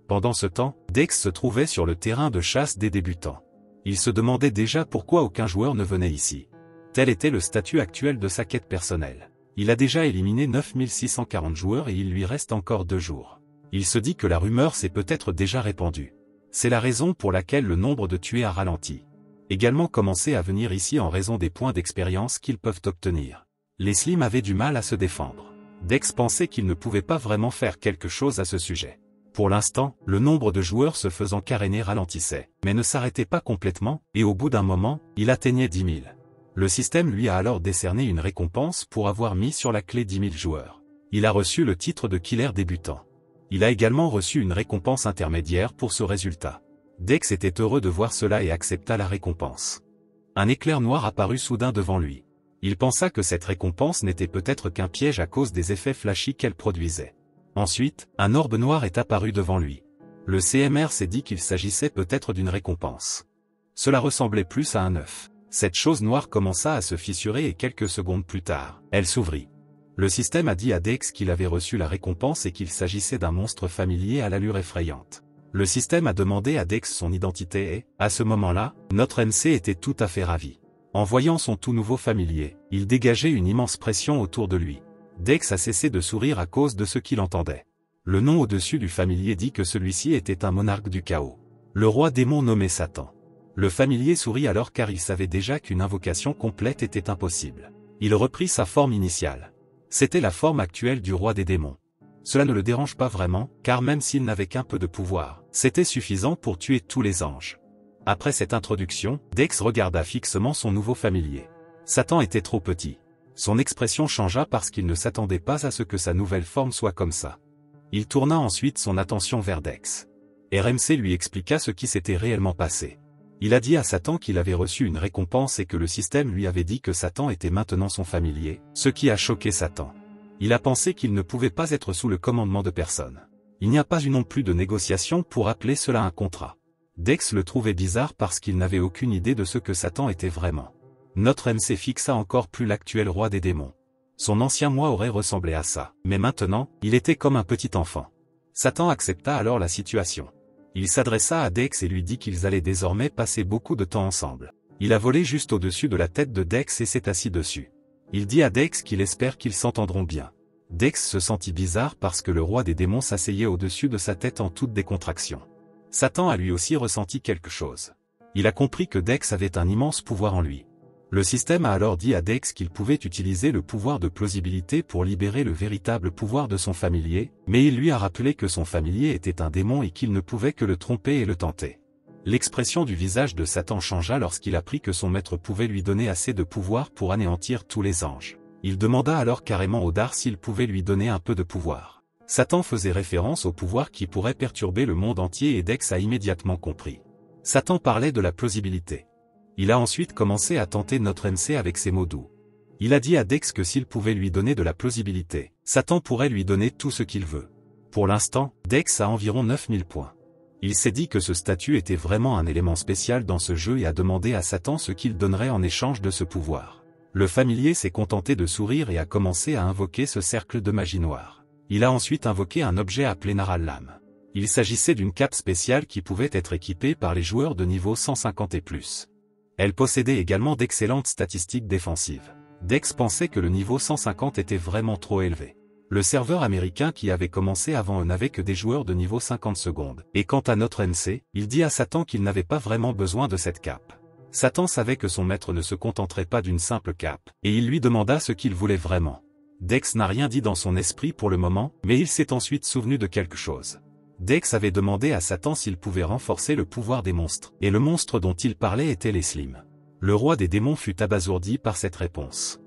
Pendant ce temps, Dex se trouvait sur le terrain de chasse des débutants. Il se demandait déjà pourquoi aucun joueur ne venait ici. Tel était le statut actuel de sa quête personnelle. Il a déjà éliminé 9640 joueurs et il lui reste encore deux jours. Il se dit que la rumeur s'est peut-être déjà répandue. C'est la raison pour laquelle le nombre de tués a ralenti. Également commencé à venir ici en raison des points d'expérience qu'ils peuvent obtenir. Les Slim avaient du mal à se défendre. Dex pensait qu'il ne pouvait pas vraiment faire quelque chose à ce sujet. Pour l'instant, le nombre de joueurs se faisant caréner ralentissait, mais ne s'arrêtait pas complètement, et au bout d'un moment, il atteignait 10 000. Le système lui a alors décerné une récompense pour avoir mis sur la clé 10 000 joueurs. Il a reçu le titre de killer débutant. Il a également reçu une récompense intermédiaire pour ce résultat. Dex était heureux de voir cela et accepta la récompense. Un éclair noir apparut soudain devant lui. Il pensa que cette récompense n'était peut-être qu'un piège à cause des effets flashy qu'elle produisait. Ensuite, un orbe noir est apparu devant lui. Le CMR s'est dit qu'il s'agissait peut-être d'une récompense. Cela ressemblait plus à un œuf cette chose noire commença à se fissurer et quelques secondes plus tard, elle s'ouvrit. Le système a dit à Dex qu'il avait reçu la récompense et qu'il s'agissait d'un monstre familier à l'allure effrayante. Le système a demandé à Dex son identité et, à ce moment-là, notre MC était tout à fait ravi. En voyant son tout nouveau familier, il dégageait une immense pression autour de lui. Dex a cessé de sourire à cause de ce qu'il entendait. Le nom au-dessus du familier dit que celui-ci était un monarque du chaos. Le roi démon nommé Satan. Le familier sourit alors car il savait déjà qu'une invocation complète était impossible. Il reprit sa forme initiale. C'était la forme actuelle du roi des démons. Cela ne le dérange pas vraiment, car même s'il n'avait qu'un peu de pouvoir, c'était suffisant pour tuer tous les anges. Après cette introduction, Dex regarda fixement son nouveau familier. Satan était trop petit. Son expression changea parce qu'il ne s'attendait pas à ce que sa nouvelle forme soit comme ça. Il tourna ensuite son attention vers Dex. RMC lui expliqua ce qui s'était réellement passé il a dit à Satan qu'il avait reçu une récompense et que le système lui avait dit que Satan était maintenant son familier, ce qui a choqué Satan. Il a pensé qu'il ne pouvait pas être sous le commandement de personne. Il n'y a pas eu non plus de négociation pour appeler cela un contrat. Dex le trouvait bizarre parce qu'il n'avait aucune idée de ce que Satan était vraiment. Notre MC fixa encore plus l'actuel roi des démons. Son ancien moi aurait ressemblé à ça, mais maintenant, il était comme un petit enfant. Satan accepta alors la situation. Il s'adressa à Dex et lui dit qu'ils allaient désormais passer beaucoup de temps ensemble. Il a volé juste au-dessus de la tête de Dex et s'est assis dessus. Il dit à Dex qu'il espère qu'ils s'entendront bien. Dex se sentit bizarre parce que le roi des démons s'asseyait au-dessus de sa tête en toute décontraction. Satan a lui aussi ressenti quelque chose. Il a compris que Dex avait un immense pouvoir en lui. Le système a alors dit à Dex qu'il pouvait utiliser le pouvoir de plausibilité pour libérer le véritable pouvoir de son familier, mais il lui a rappelé que son familier était un démon et qu'il ne pouvait que le tromper et le tenter. L'expression du visage de Satan changea lorsqu'il apprit que son maître pouvait lui donner assez de pouvoir pour anéantir tous les anges. Il demanda alors carrément au Dar s'il pouvait lui donner un peu de pouvoir. Satan faisait référence au pouvoir qui pourrait perturber le monde entier et Dex a immédiatement compris. Satan parlait de la plausibilité. Il a ensuite commencé à tenter notre MC avec ses mots doux. Il a dit à Dex que s'il pouvait lui donner de la plausibilité, Satan pourrait lui donner tout ce qu'il veut. Pour l'instant, Dex a environ 9000 points. Il s'est dit que ce statut était vraiment un élément spécial dans ce jeu et a demandé à Satan ce qu'il donnerait en échange de ce pouvoir. Le familier s'est contenté de sourire et a commencé à invoquer ce cercle de magie noire. Il a ensuite invoqué un objet appelé Narallam. Il s'agissait d'une cape spéciale qui pouvait être équipée par les joueurs de niveau 150 et plus. Elle possédait également d'excellentes statistiques défensives. Dex pensait que le niveau 150 était vraiment trop élevé. Le serveur américain qui avait commencé avant eux n'avait que des joueurs de niveau 50 secondes. Et quant à notre NC, il dit à Satan qu'il n'avait pas vraiment besoin de cette cape. Satan savait que son maître ne se contenterait pas d'une simple cape, et il lui demanda ce qu'il voulait vraiment. Dex n'a rien dit dans son esprit pour le moment, mais il s'est ensuite souvenu de quelque chose. Dex avait demandé à Satan s'il pouvait renforcer le pouvoir des monstres, et le monstre dont il parlait était les Slim. Le roi des démons fut abasourdi par cette réponse.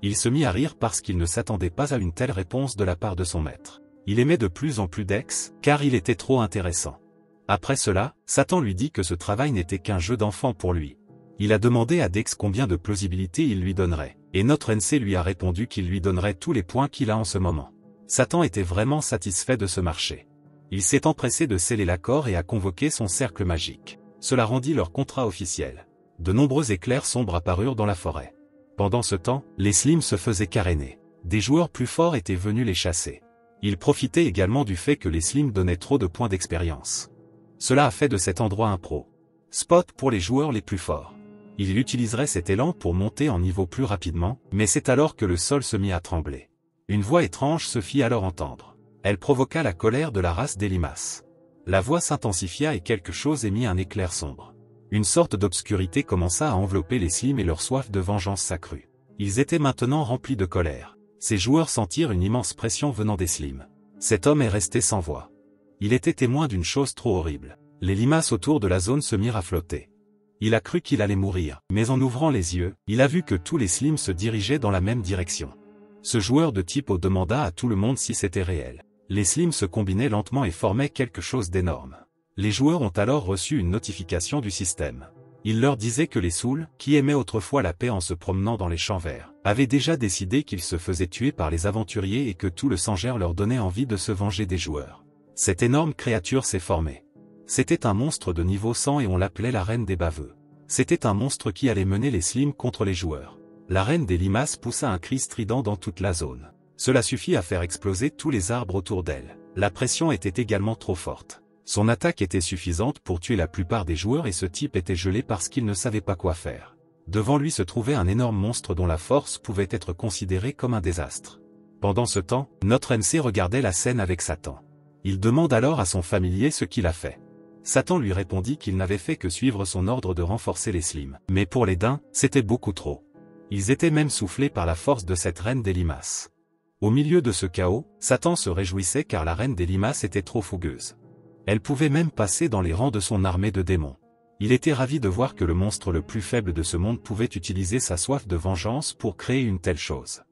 Il se mit à rire parce qu'il ne s'attendait pas à une telle réponse de la part de son maître. Il aimait de plus en plus Dex, car il était trop intéressant. Après cela, Satan lui dit que ce travail n'était qu'un jeu d'enfant pour lui. Il a demandé à Dex combien de plausibilité il lui donnerait, et notre NC lui a répondu qu'il lui donnerait tous les points qu'il a en ce moment. Satan était vraiment satisfait de ce marché il s'est empressé de sceller l'accord et a convoqué son cercle magique. Cela rendit leur contrat officiel. De nombreux éclairs sombres apparurent dans la forêt. Pendant ce temps, les slims se faisaient caréner. Des joueurs plus forts étaient venus les chasser. Ils profitaient également du fait que les slims donnaient trop de points d'expérience. Cela a fait de cet endroit un pro. Spot pour les joueurs les plus forts. Il utiliserait cet élan pour monter en niveau plus rapidement, mais c'est alors que le sol se mit à trembler. Une voix étrange se fit alors entendre. Elle provoqua la colère de la race des limaces. La voix s'intensifia et quelque chose émit un éclair sombre. Une sorte d'obscurité commença à envelopper les slimes et leur soif de vengeance s'accrut. Ils étaient maintenant remplis de colère. Ces joueurs sentirent une immense pression venant des slimes. Cet homme est resté sans voix. Il était témoin d'une chose trop horrible. Les limaces autour de la zone se mirent à flotter. Il a cru qu'il allait mourir, mais en ouvrant les yeux, il a vu que tous les slims se dirigeaient dans la même direction. Ce joueur de type O demanda à tout le monde si c'était réel les slims se combinaient lentement et formaient quelque chose d'énorme. Les joueurs ont alors reçu une notification du système. Il leur disait que les Souls, qui aimaient autrefois la paix en se promenant dans les champs verts, avaient déjà décidé qu'ils se faisaient tuer par les aventuriers et que tout le sangère leur donnait envie de se venger des joueurs. Cette énorme créature s'est formée. C'était un monstre de niveau 100 et on l'appelait la Reine des Baveux. C'était un monstre qui allait mener les Slims contre les joueurs. La Reine des Limaces poussa un cri strident dans toute la zone. Cela suffit à faire exploser tous les arbres autour d'elle. La pression était également trop forte. Son attaque était suffisante pour tuer la plupart des joueurs et ce type était gelé parce qu'il ne savait pas quoi faire. Devant lui se trouvait un énorme monstre dont la force pouvait être considérée comme un désastre. Pendant ce temps, notre MC regardait la scène avec Satan. Il demande alors à son familier ce qu'il a fait. Satan lui répondit qu'il n'avait fait que suivre son ordre de renforcer les slims. Mais pour les daims, c'était beaucoup trop. Ils étaient même soufflés par la force de cette reine des limaces. Au milieu de ce chaos, Satan se réjouissait car la reine des limaces était trop fougueuse. Elle pouvait même passer dans les rangs de son armée de démons. Il était ravi de voir que le monstre le plus faible de ce monde pouvait utiliser sa soif de vengeance pour créer une telle chose.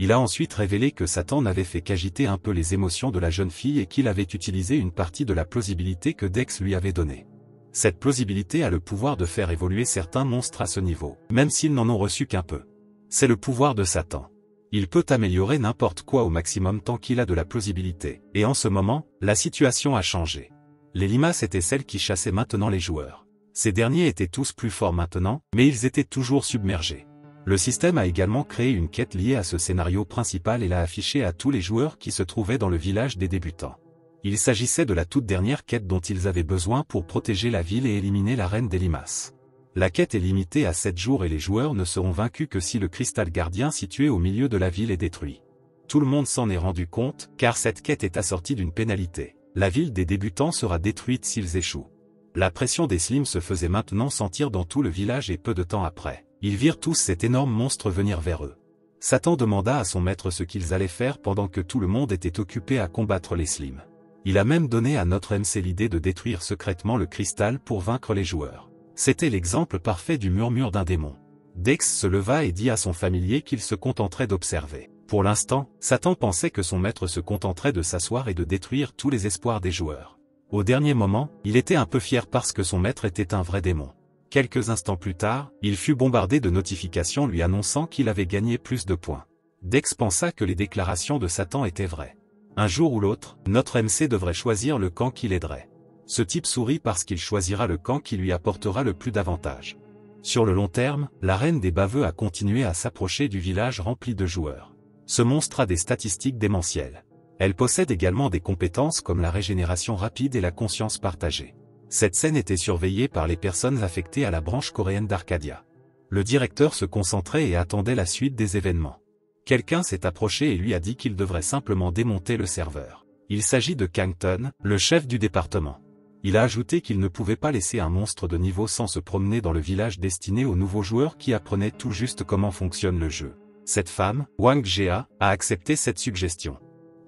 Il a ensuite révélé que Satan n'avait fait qu'agiter un peu les émotions de la jeune fille et qu'il avait utilisé une partie de la plausibilité que Dex lui avait donnée. Cette plausibilité a le pouvoir de faire évoluer certains monstres à ce niveau, même s'ils n'en ont reçu qu'un peu. C'est le pouvoir de Satan il peut améliorer n'importe quoi au maximum tant qu'il a de la plausibilité. Et en ce moment, la situation a changé. Les limaces étaient celles qui chassaient maintenant les joueurs. Ces derniers étaient tous plus forts maintenant, mais ils étaient toujours submergés. Le système a également créé une quête liée à ce scénario principal et l'a affichée à tous les joueurs qui se trouvaient dans le village des débutants. Il s'agissait de la toute dernière quête dont ils avaient besoin pour protéger la ville et éliminer la reine des limaces. La quête est limitée à 7 jours et les joueurs ne seront vaincus que si le cristal gardien situé au milieu de la ville est détruit. Tout le monde s'en est rendu compte, car cette quête est assortie d'une pénalité. La ville des débutants sera détruite s'ils échouent. La pression des slims se faisait maintenant sentir dans tout le village et peu de temps après, ils virent tous cet énorme monstre venir vers eux. Satan demanda à son maître ce qu'ils allaient faire pendant que tout le monde était occupé à combattre les slims. Il a même donné à notre MC l'idée de détruire secrètement le cristal pour vaincre les joueurs. C'était l'exemple parfait du murmure d'un démon. Dex se leva et dit à son familier qu'il se contenterait d'observer. Pour l'instant, Satan pensait que son maître se contenterait de s'asseoir et de détruire tous les espoirs des joueurs. Au dernier moment, il était un peu fier parce que son maître était un vrai démon. Quelques instants plus tard, il fut bombardé de notifications lui annonçant qu'il avait gagné plus de points. Dex pensa que les déclarations de Satan étaient vraies. Un jour ou l'autre, notre MC devrait choisir le camp qui l'aiderait ce type sourit parce qu'il choisira le camp qui lui apportera le plus d'avantages. Sur le long terme, la reine des baveux a continué à s'approcher du village rempli de joueurs. Ce monstre a des statistiques démentielles. Elle possède également des compétences comme la régénération rapide et la conscience partagée. Cette scène était surveillée par les personnes affectées à la branche coréenne d'Arcadia. Le directeur se concentrait et attendait la suite des événements. Quelqu'un s'est approché et lui a dit qu'il devrait simplement démonter le serveur. Il s'agit de Kangton, le chef du département il a ajouté qu'il ne pouvait pas laisser un monstre de niveau sans se promener dans le village destiné aux nouveaux joueurs qui apprenaient tout juste comment fonctionne le jeu. Cette femme, Wang Jia, a accepté cette suggestion.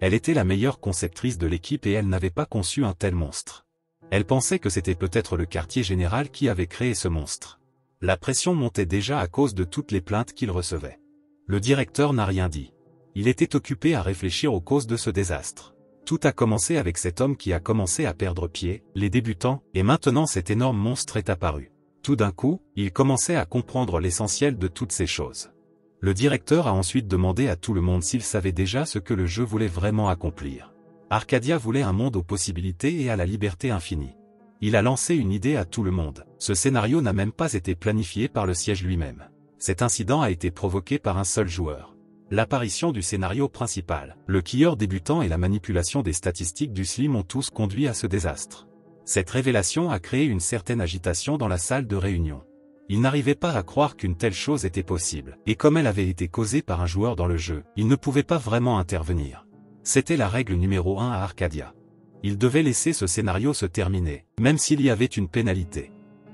Elle était la meilleure conceptrice de l'équipe et elle n'avait pas conçu un tel monstre. Elle pensait que c'était peut-être le quartier général qui avait créé ce monstre. La pression montait déjà à cause de toutes les plaintes qu'il recevait. Le directeur n'a rien dit. Il était occupé à réfléchir aux causes de ce désastre. Tout a commencé avec cet homme qui a commencé à perdre pied, les débutants, et maintenant cet énorme monstre est apparu. Tout d'un coup, il commençait à comprendre l'essentiel de toutes ces choses. Le directeur a ensuite demandé à tout le monde s'il savait déjà ce que le jeu voulait vraiment accomplir. Arcadia voulait un monde aux possibilités et à la liberté infinie. Il a lancé une idée à tout le monde. Ce scénario n'a même pas été planifié par le siège lui-même. Cet incident a été provoqué par un seul joueur l'apparition du scénario principal. Le quilleur débutant et la manipulation des statistiques du SLIM ont tous conduit à ce désastre. Cette révélation a créé une certaine agitation dans la salle de réunion. Il n'arrivait pas à croire qu'une telle chose était possible, et comme elle avait été causée par un joueur dans le jeu, il ne pouvait pas vraiment intervenir. C'était la règle numéro 1 à Arcadia. Il devait laisser ce scénario se terminer, même s'il y avait une pénalité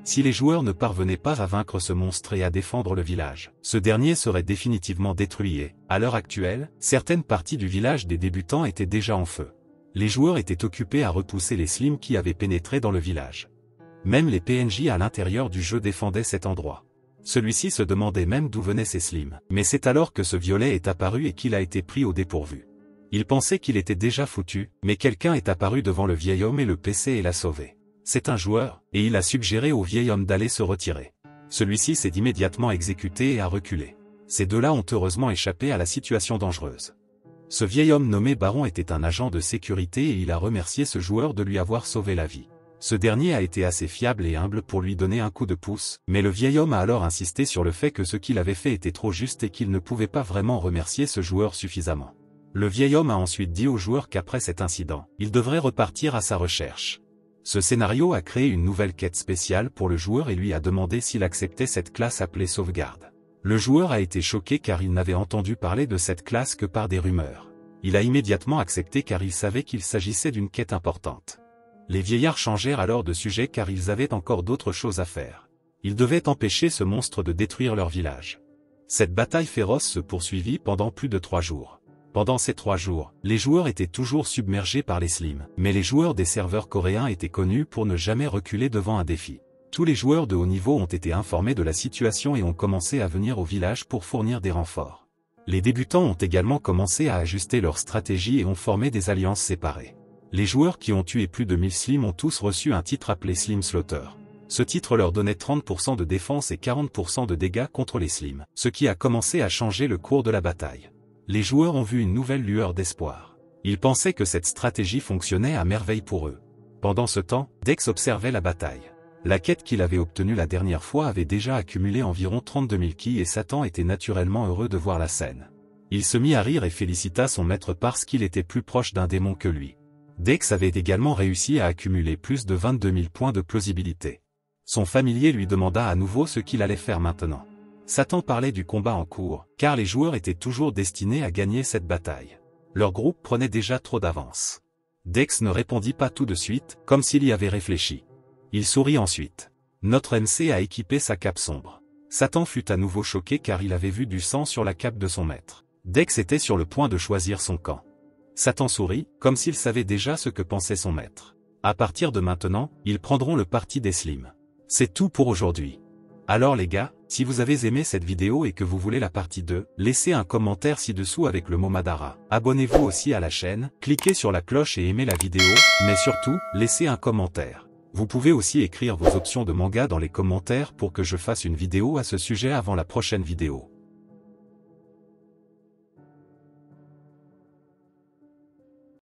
si les joueurs ne parvenaient pas à vaincre ce monstre et à défendre le village. Ce dernier serait définitivement détruit et, à l'heure actuelle, certaines parties du village des débutants étaient déjà en feu. Les joueurs étaient occupés à repousser les slims qui avaient pénétré dans le village. Même les PNJ à l'intérieur du jeu défendaient cet endroit. Celui-ci se demandait même d'où venaient ces slims. Mais c'est alors que ce violet est apparu et qu'il a été pris au dépourvu. Il pensait qu'il était déjà foutu, mais quelqu'un est apparu devant le vieil homme et le PC et l'a sauvé. C'est un joueur, et il a suggéré au vieil homme d'aller se retirer. Celui-ci s'est immédiatement exécuté et a reculé. Ces deux-là ont heureusement échappé à la situation dangereuse. Ce vieil homme nommé Baron était un agent de sécurité et il a remercié ce joueur de lui avoir sauvé la vie. Ce dernier a été assez fiable et humble pour lui donner un coup de pouce, mais le vieil homme a alors insisté sur le fait que ce qu'il avait fait était trop juste et qu'il ne pouvait pas vraiment remercier ce joueur suffisamment. Le vieil homme a ensuite dit au joueur qu'après cet incident, il devrait repartir à sa recherche. Ce scénario a créé une nouvelle quête spéciale pour le joueur et lui a demandé s'il acceptait cette classe appelée sauvegarde. Le joueur a été choqué car il n'avait entendu parler de cette classe que par des rumeurs. Il a immédiatement accepté car il savait qu'il s'agissait d'une quête importante. Les vieillards changèrent alors de sujet car ils avaient encore d'autres choses à faire. Ils devaient empêcher ce monstre de détruire leur village. Cette bataille féroce se poursuivit pendant plus de trois jours. Pendant ces trois jours, les joueurs étaient toujours submergés par les slims, mais les joueurs des serveurs coréens étaient connus pour ne jamais reculer devant un défi. Tous les joueurs de haut niveau ont été informés de la situation et ont commencé à venir au village pour fournir des renforts. Les débutants ont également commencé à ajuster leur stratégie et ont formé des alliances séparées. Les joueurs qui ont tué plus de 1000 slims ont tous reçu un titre appelé Slim Slaughter. Ce titre leur donnait 30% de défense et 40% de dégâts contre les slims, ce qui a commencé à changer le cours de la bataille les joueurs ont vu une nouvelle lueur d'espoir. Ils pensaient que cette stratégie fonctionnait à merveille pour eux. Pendant ce temps, Dex observait la bataille. La quête qu'il avait obtenue la dernière fois avait déjà accumulé environ 32 000 qui et Satan était naturellement heureux de voir la scène. Il se mit à rire et félicita son maître parce qu'il était plus proche d'un démon que lui. Dex avait également réussi à accumuler plus de 22 000 points de plausibilité. Son familier lui demanda à nouveau ce qu'il allait faire maintenant. Satan parlait du combat en cours, car les joueurs étaient toujours destinés à gagner cette bataille. Leur groupe prenait déjà trop d'avance. Dex ne répondit pas tout de suite, comme s'il y avait réfléchi. Il sourit ensuite. Notre MC a équipé sa cape sombre. Satan fut à nouveau choqué car il avait vu du sang sur la cape de son maître. Dex était sur le point de choisir son camp. Satan sourit, comme s'il savait déjà ce que pensait son maître. À partir de maintenant, ils prendront le parti des Slims. C'est tout pour aujourd'hui. Alors les gars, si vous avez aimé cette vidéo et que vous voulez la partie 2, laissez un commentaire ci-dessous avec le mot Madara. Abonnez-vous aussi à la chaîne, cliquez sur la cloche et aimez la vidéo, mais surtout, laissez un commentaire. Vous pouvez aussi écrire vos options de manga dans les commentaires pour que je fasse une vidéo à ce sujet avant la prochaine vidéo.